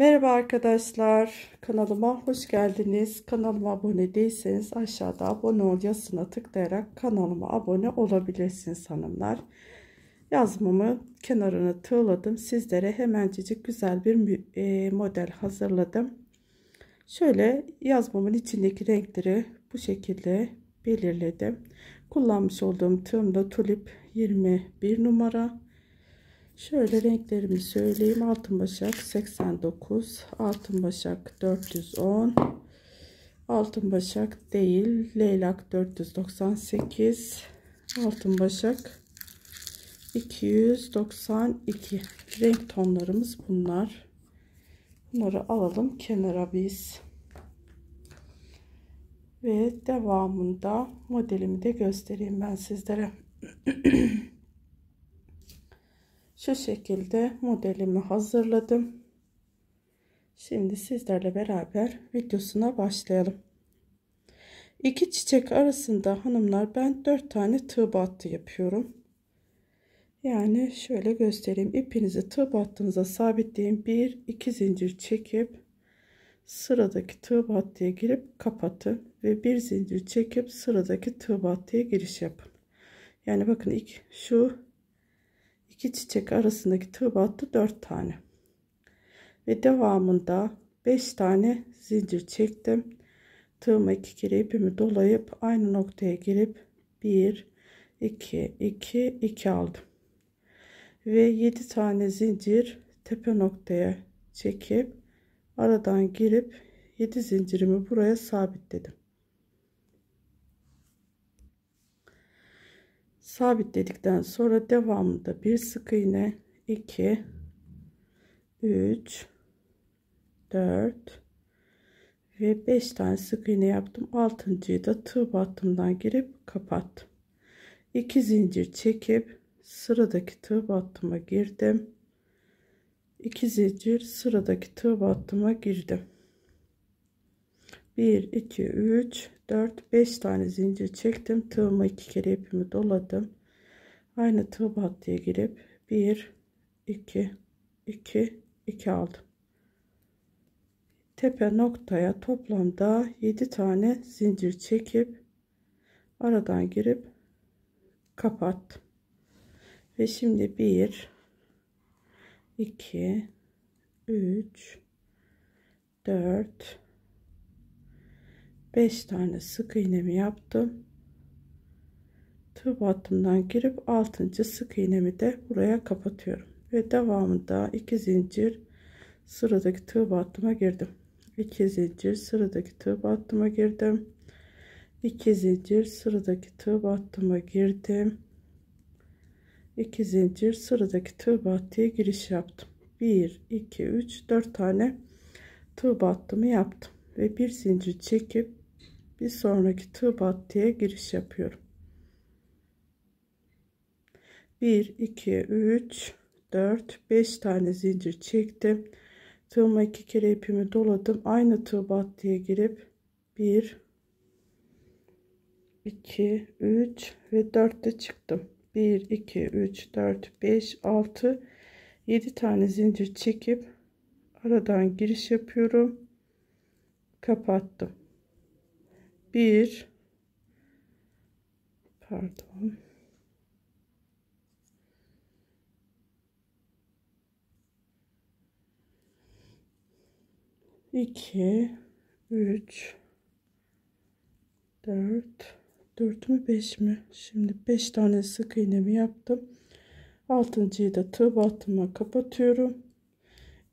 Merhaba arkadaşlar kanalıma hoş geldiniz. Kanalıma abone değilseniz aşağıda abone ol yazısına tıklayarak kanalıma abone olabilirsiniz hanımlar. Yazmamı kenarını tığladım. Sizlere hemencecik güzel bir e, model hazırladım. Şöyle yazmamın içindeki renkleri bu şekilde belirledim. Kullanmış olduğum tığımda tulip 21 numara. Şöyle renklerimi söyleyeyim. Altın başak 89, altın başak 410, altın başak değil, leylak 498, altın başak 292. Renk tonlarımız bunlar. Bunları alalım kenara biz. Ve devamında modelimi de göstereyim ben sizlere. Şu şekilde modelimi hazırladım. Şimdi sizlerle beraber videosuna başlayalım. İki çiçek arasında hanımlar ben dört tane tığ battı yapıyorum. Yani şöyle göstereyim. İpinizi tığ battığınıza sabitleyin. bir iki zincir çekip sıradaki tığ battıya girip kapatın ve bir zincir çekip sıradaki tığ battıya giriş yapın. Yani bakın ilk şu iki çiçek arasındaki tığ battı 4 tane. Ve devamında 5 tane zincir çektim. Tığıma iki kere ipimi dolayıp aynı noktaya gelip 1 2 2 2 aldım. Ve 7 tane zincir tepe noktaya çekip aradan girip 7 zincirimi buraya sabitledim. sabitledikten sonra devamında bir sık iğne 2 3 4 ve 5 tane sık iğne yaptım. 6.yı da tığ battımdan girip kapattım. 2 zincir çekip sıradaki tığ battıma girdim. 2 zincir sıradaki tığ battıma girdim. 1 2 3 4 5 tane zincir çektim tığıma iki kere ipimi doladım aynı tığ battıya girip 1 2 2 2 aldım tepe noktaya toplamda 7 tane zincir çekip aradan girip kapattım ve şimdi 1 2 3 4 5 tane sık iğnemi yaptım. Tığ battımdan girip 6. sık iğnemi de buraya kapatıyorum. Ve devamında 2 zincir sıradaki tığ battıma girdim. 2 zincir sıradaki tığ battıma girdim. 2 zincir sıradaki tığ battıma girdim. 2 zincir sıradaki tığ battıya giriş yaptım. 1 2 3 4 tane tığ battımı yaptım ve bir zincir çekip bir sonraki tığ battıya giriş yapıyorum. 1 2 3 4 5 tane zincir çektim. Tığıma iki kere ipimi doladım. Aynı tığ battıya girip 1 2 3 ve 4 de çıktım. 1 2 3 4 5 6 7 tane zincir çekip aradan giriş yapıyorum. Kapattım bir pardon iki üç dört dört mü beş mi şimdi beş tane sık iğnemi yaptım altıncıyı da tığ battıma kapatıyorum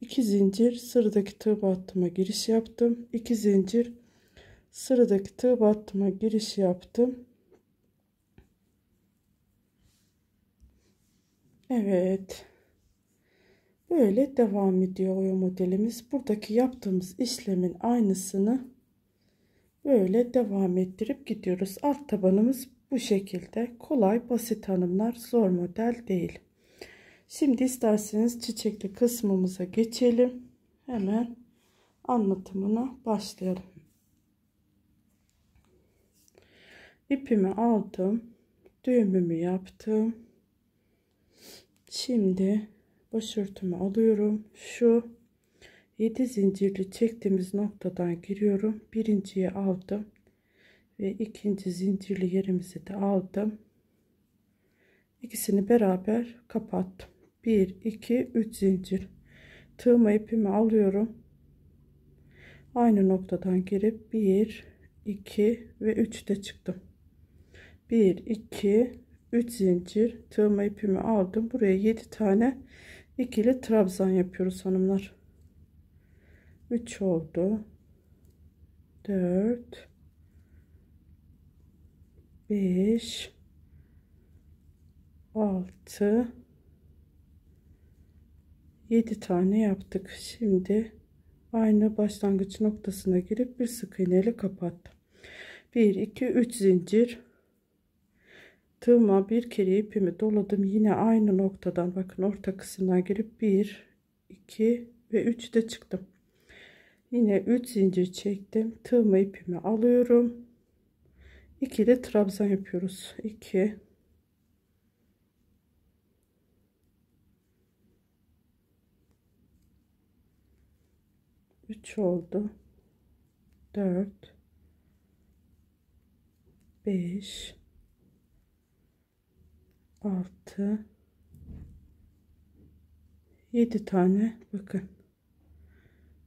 2 zincir sıradaki tığ battıma giriş yaptım 2 zincir sıradaki tığ battıma giriş yaptım. Evet. Böyle devam ediyor oya modelimiz. Buradaki yaptığımız işlemin aynısını böyle devam ettirip gidiyoruz. Alt tabanımız bu şekilde. Kolay, basit hanımlar, zor model değil. Şimdi isterseniz çiçekli kısmımıza geçelim. Hemen anlatımına başlayalım. ipimi aldım. Düğümümü yaptım. Şimdi başörtümü alıyorum. Şu 7 zincirli çektiğimiz noktadan giriyorum. Birinciyi aldım. Ve ikinci zincirli yerimizi de aldım. İkisini beraber kapattım. 1, 2, 3 zincir. Tığma ipimi alıyorum. Aynı noktadan girip 1, 2 ve 3 de çıktım. 1 2 3 zincir tığma ipimi aldım buraya 7 tane ikili trabzan yapıyoruz hanımlar 3 oldu 4 5 6 7 tane yaptık şimdi aynı başlangıç noktasına girip bir sık iğneyle kapattım 1 2 3 zincir yaptığım bir kere ipimi doladım. Yine aynı noktadan bakın orta kısımdan girip 1, 2 ve 3 de çıktım. Yine 3 zincir çektim. Tığıma ipimi alıyorum. 2 de trabzan yapıyoruz. 2 3 oldu. 4 5 6 7 tane bakın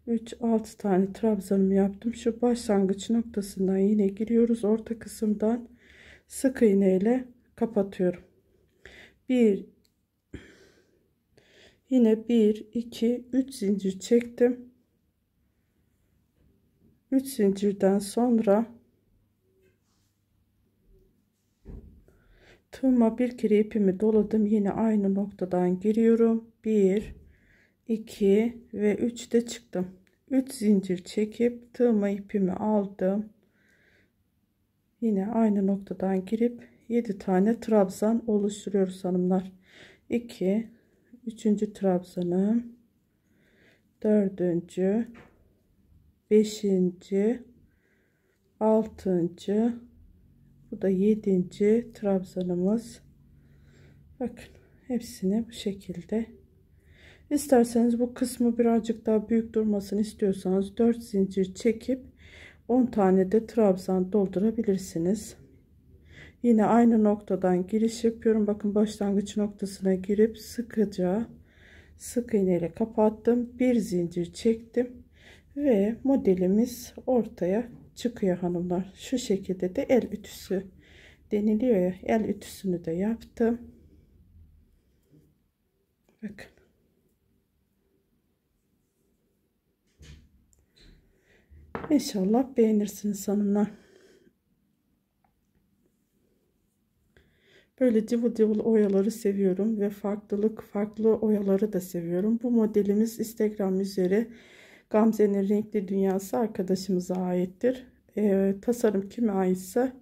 3 6 tane trabzanımı yaptım şu başlangıç noktasından yine giriyoruz orta kısımdan sık iğne ile kapatıyorum 1 yine 1 2 3 zincir çektim 3 zincirden sonra tığıma bir kere ipimi doladım yine aynı noktadan giriyorum 1 2 ve 3 de çıktım 3 zincir çekip tığıma ipimi aldım yine aynı noktadan girip 7 tane trabzan oluşturuyoruz hanımlar 2 3. trabzanım 4. 5. 6. Bu da yedinci trabzanımız. Bakın hepsini bu şekilde. İsterseniz bu kısmı birazcık daha büyük durmasını istiyorsanız 4 zincir çekip 10 tane de trabzan doldurabilirsiniz. Yine aynı noktadan giriş yapıyorum. Bakın başlangıç noktasına girip sıkıca sık iğne ile kapattım. Bir zincir çektim ve modelimiz ortaya çıkıyor hanımlar. Şu şekilde de el ütüsü deniliyor ya. El ütüsünü de yaptım. Bakın. İnşallah beğenirsiniz hanımlar. Böyle cıvıl cıvıl oyaları seviyorum ve farklılık farklı oyaları da seviyorum. Bu modelimiz Instagram üzeri Gamze'nin renkli dünyası arkadaşımıza aittir. E, tasarım kime aitse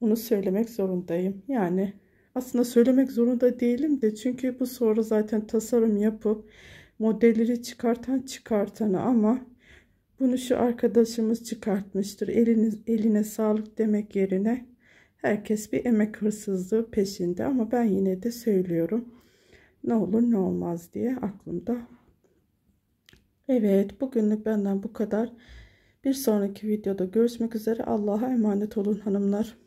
bunu söylemek zorundayım. Yani aslında söylemek zorunda değilim de çünkü bu soru zaten tasarım yapıp modelleri çıkartan çıkartanı ama bunu şu arkadaşımız çıkartmıştır. Eliniz, eline sağlık demek yerine herkes bir emek hırsızlığı peşinde ama ben yine de söylüyorum. Ne olur ne olmaz diye aklımda Evet bugünlük benden bu kadar. Bir sonraki videoda görüşmek üzere. Allah'a emanet olun hanımlar.